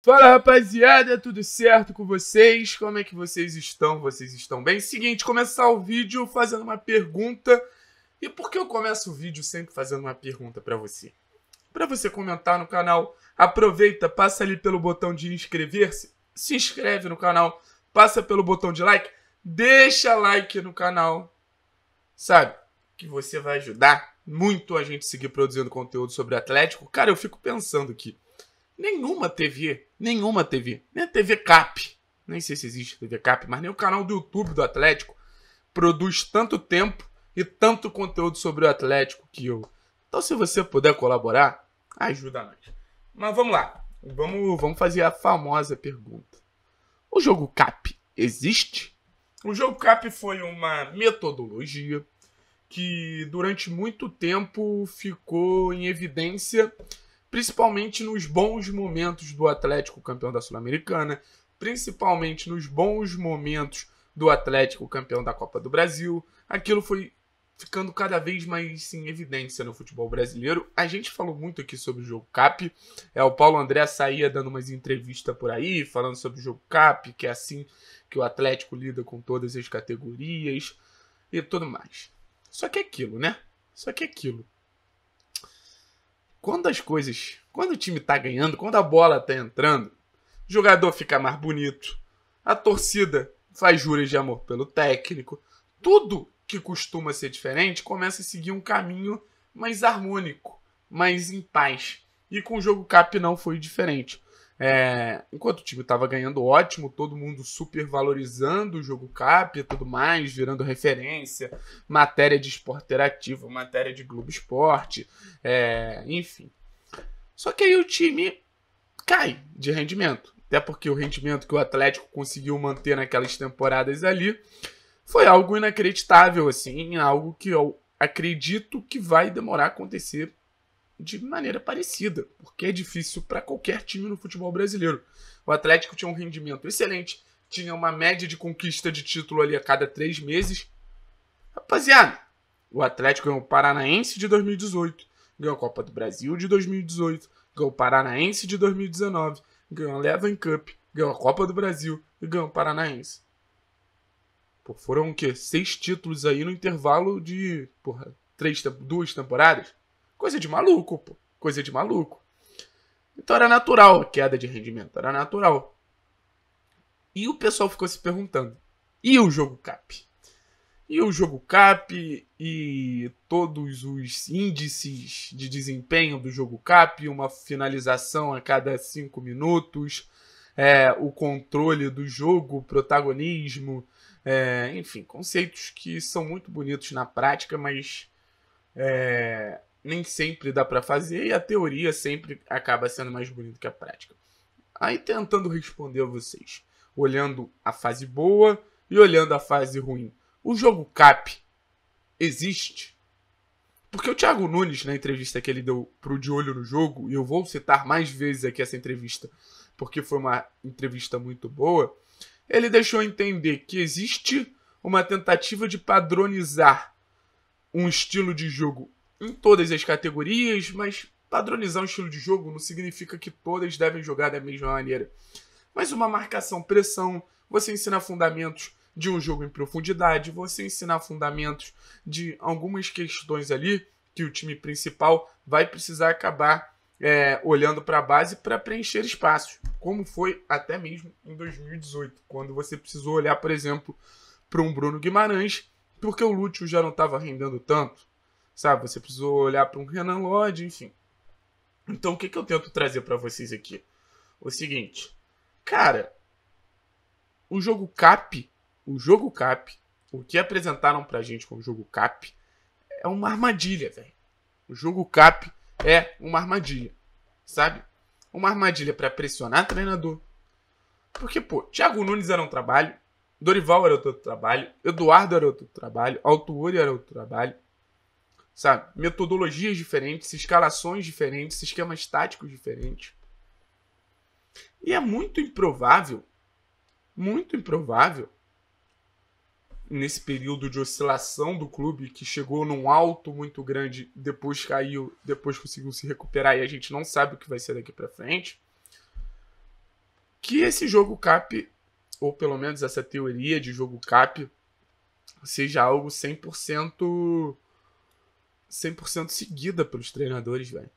Fala rapaziada, tudo certo com vocês? Como é que vocês estão? Vocês estão bem? Seguinte, começar o vídeo fazendo uma pergunta. E por que eu começo o vídeo sempre fazendo uma pergunta para você? Para você comentar no canal, aproveita, passa ali pelo botão de inscrever-se, se inscreve no canal, passa pelo botão de like, deixa like no canal, sabe? Que você vai ajudar muito a gente seguir produzindo conteúdo sobre Atlético. Cara, eu fico pensando aqui nenhuma TV, nenhuma TV, nem a TV CAP, nem sei se existe TV CAP, mas nem o canal do YouTube do Atlético produz tanto tempo e tanto conteúdo sobre o Atlético que eu. Então, se você puder colaborar, ajuda nós. Mas vamos lá, vamos, vamos fazer a famosa pergunta: O jogo CAP existe? O jogo CAP foi uma metodologia que durante muito tempo ficou em evidência principalmente nos bons momentos do Atlético campeão da Sul-Americana, principalmente nos bons momentos do Atlético campeão da Copa do Brasil. Aquilo foi ficando cada vez mais em evidência no futebol brasileiro. A gente falou muito aqui sobre o jogo CAP. É, o Paulo André saía dando umas entrevistas por aí, falando sobre o jogo CAP, que é assim que o Atlético lida com todas as categorias e tudo mais. Só que é aquilo, né? Só que é aquilo quando as coisas, quando o time tá ganhando, quando a bola tá entrando, o jogador fica mais bonito, a torcida faz juras de amor pelo técnico, tudo que costuma ser diferente começa a seguir um caminho mais harmônico, mais em paz. E com o jogo CAP não foi diferente. É, enquanto o time estava ganhando ótimo, todo mundo super valorizando o jogo CAP e tudo mais, virando referência, matéria de esporte interativo, matéria de Globo Esporte, é, enfim. Só que aí o time cai de rendimento. Até porque o rendimento que o Atlético conseguiu manter naquelas temporadas ali foi algo inacreditável, assim, algo que eu acredito que vai demorar a acontecer de maneira parecida, porque é difícil para qualquer time no futebol brasileiro. O Atlético tinha um rendimento excelente, tinha uma média de conquista de título ali a cada três meses. Rapaziada, o Atlético ganhou o Paranaense de 2018, ganhou a Copa do Brasil de 2018, ganhou o Paranaense de 2019, ganhou a Levan Cup, ganhou a Copa do Brasil e ganhou o Paranaense. Pô, foram o quê? Seis títulos aí no intervalo de porra, três, duas temporadas? Coisa de maluco, pô. Coisa de maluco. Então era natural a queda de rendimento, era natural. E o pessoal ficou se perguntando: e o jogo CAP? E o jogo CAP e todos os índices de desempenho do jogo CAP, uma finalização a cada cinco minutos, é, o controle do jogo, protagonismo, é, enfim, conceitos que são muito bonitos na prática, mas é, nem sempre dá para fazer e a teoria sempre acaba sendo mais bonita que a prática. Aí tentando responder a vocês, olhando a fase boa e olhando a fase ruim. O jogo cap existe? Porque o Thiago Nunes, na entrevista que ele deu pro De Olho no Jogo, e eu vou citar mais vezes aqui essa entrevista, porque foi uma entrevista muito boa, ele deixou entender que existe uma tentativa de padronizar um estilo de jogo em todas as categorias, mas padronizar um estilo de jogo não significa que todas devem jogar da mesma maneira. Mas uma marcação pressão, você ensina fundamentos de um jogo em profundidade, você ensinar fundamentos de algumas questões ali que o time principal vai precisar acabar é, olhando para a base para preencher espaços, como foi até mesmo em 2018, quando você precisou olhar, por exemplo, para um Bruno Guimarães, porque o Lúcio já não estava rendendo tanto, sabe? Você precisou olhar para um Renan Lodge, enfim. Então, o que, que eu tento trazer para vocês aqui? O seguinte, cara, o jogo CAP, o jogo CAP, o que apresentaram pra gente como jogo CAP, é uma armadilha, velho. O jogo CAP é uma armadilha, sabe? Uma armadilha para pressionar treinador. Porque, pô, Thiago Nunes era um trabalho, Dorival era outro trabalho, Eduardo era outro trabalho, Altuori era outro trabalho sabe? Metodologias diferentes, escalações diferentes, esquemas táticos diferentes. E é muito improvável, muito improvável, nesse período de oscilação do clube, que chegou num alto muito grande, depois caiu, depois conseguiu se recuperar e a gente não sabe o que vai ser daqui para frente, que esse jogo CAP, ou pelo menos essa teoria de jogo CAP, seja algo 100% 100% seguida pelos treinadores, velho.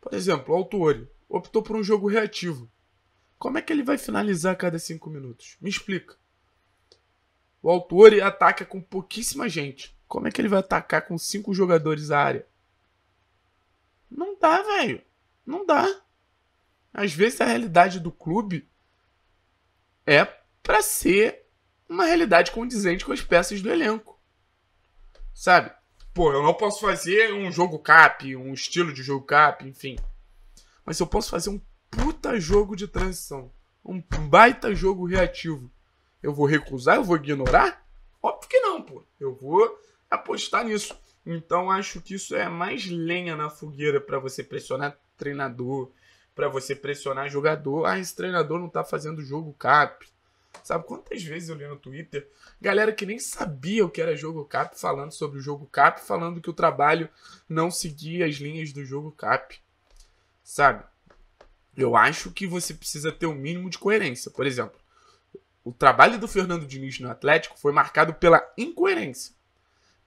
Por exemplo, o Autori optou por um jogo reativo. Como é que ele vai finalizar a cada 5 minutos? Me explica. O Autori ataca com pouquíssima gente. Como é que ele vai atacar com 5 jogadores à área? Não dá, velho. Não dá. Às vezes a realidade do clube é para ser uma realidade condizente com as peças do elenco. Sabe? Pô, eu não posso fazer um jogo cap, um estilo de jogo cap, enfim. Mas eu posso fazer um puta jogo de transição. Um baita jogo reativo. Eu vou recusar? Eu vou ignorar? Óbvio que não, pô. Eu vou apostar nisso. Então acho que isso é mais lenha na fogueira para você pressionar treinador, para você pressionar jogador. Ah, esse treinador não tá fazendo jogo cap. Sabe quantas vezes eu li no Twitter galera que nem sabia o que era jogo cap falando sobre o jogo cap, falando que o trabalho não seguia as linhas do jogo cap. Sabe? Eu acho que você precisa ter o um mínimo de coerência. Por exemplo, o trabalho do Fernando Diniz no Atlético foi marcado pela incoerência,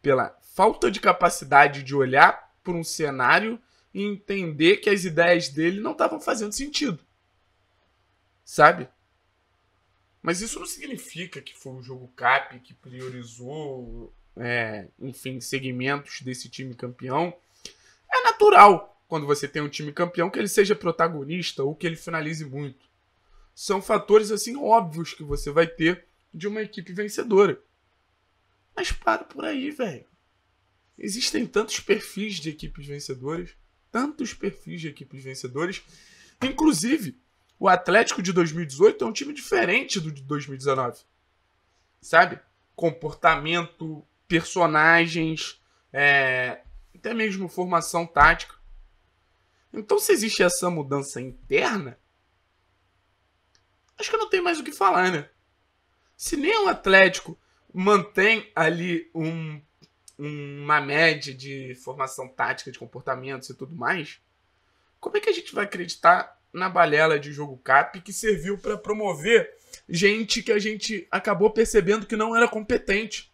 pela falta de capacidade de olhar por um cenário e entender que as ideias dele não estavam fazendo sentido. Sabe? Mas isso não significa que foi um jogo CAP que priorizou, é, enfim, segmentos desse time campeão. É natural, quando você tem um time campeão, que ele seja protagonista ou que ele finalize muito. São fatores, assim, óbvios que você vai ter de uma equipe vencedora. Mas para por aí, velho. Existem tantos perfis de equipes vencedoras, tantos perfis de equipes vencedoras, inclusive o Atlético de 2018 é um time diferente do de 2019. Sabe? Comportamento, personagens, é, até mesmo formação tática. Então, se existe essa mudança interna, acho que não tem mais o que falar, né? Se nem o Atlético mantém ali um, uma média de formação tática, de comportamentos e tudo mais, como é que a gente vai acreditar na balela de jogo cap que serviu para promover gente que a gente acabou percebendo que não era competente.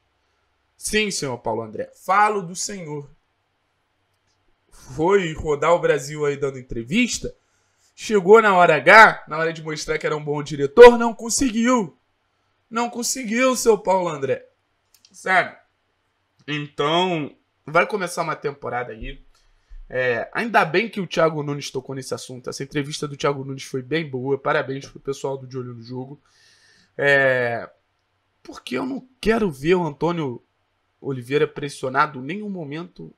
Sim, senhor Paulo André, falo do senhor. Foi rodar o Brasil aí dando entrevista, chegou na hora H, na hora de mostrar que era um bom diretor, não conseguiu. Não conseguiu, seu Paulo André. Sabe? Então, vai começar uma temporada aí é, ainda bem que o Thiago Nunes tocou nesse assunto. Essa entrevista do Thiago Nunes foi bem boa. Parabéns pro pessoal do De Olho no Jogo. É, porque eu não quero ver o Antônio Oliveira pressionado em nenhum momento.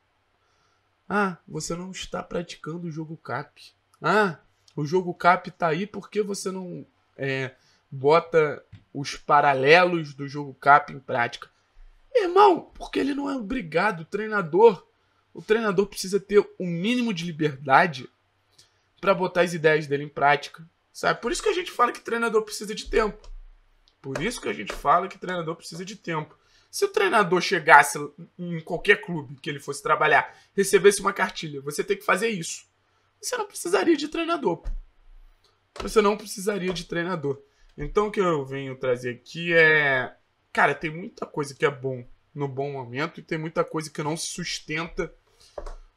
Ah, você não está praticando o jogo CAP. Ah, o jogo CAP tá aí porque você não é, bota os paralelos do jogo CAP em prática. Irmão, porque ele não é obrigado, o treinador o treinador precisa ter um mínimo de liberdade para botar as ideias dele em prática, sabe? Por isso que a gente fala que treinador precisa de tempo. Por isso que a gente fala que treinador precisa de tempo. Se o treinador chegasse em qualquer clube que ele fosse trabalhar, recebesse uma cartilha, você tem que fazer isso. Você não precisaria de treinador. Você não precisaria de treinador. Então o que eu venho trazer aqui é. Cara, tem muita coisa que é bom no bom momento e tem muita coisa que não se sustenta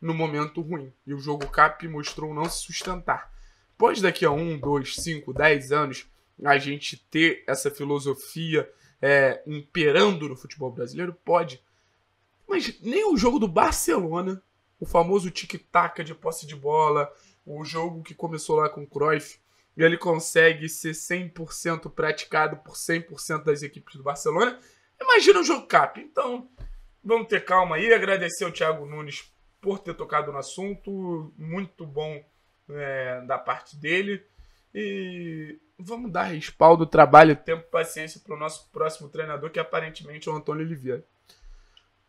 no momento ruim, e o jogo CAP mostrou não se sustentar. Pois daqui a um, dois, cinco, dez anos, a gente ter essa filosofia é, imperando no futebol brasileiro? Pode. Mas nem o jogo do Barcelona, o famoso tic-tac de posse de bola, o jogo que começou lá com o Cruyff, ele consegue ser 100% praticado por 100% das equipes do Barcelona. Imagina o jogo CAP. Então, vamos ter calma aí. Agradecer ao Thiago Nunes por ter tocado no assunto, muito bom é, da parte dele. E vamos dar respaldo, trabalho, tempo, paciência para o nosso próximo treinador, que aparentemente é o Antônio Oliveira.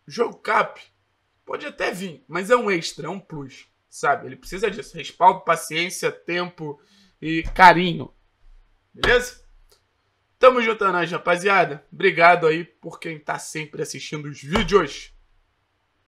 Jogo cap pode até vir, mas é um extra, é um plus, sabe? Ele precisa disso. Respaldo, paciência, tempo e carinho. Beleza? Tamo juntando, é rapaziada. Obrigado aí por quem tá sempre assistindo os vídeos.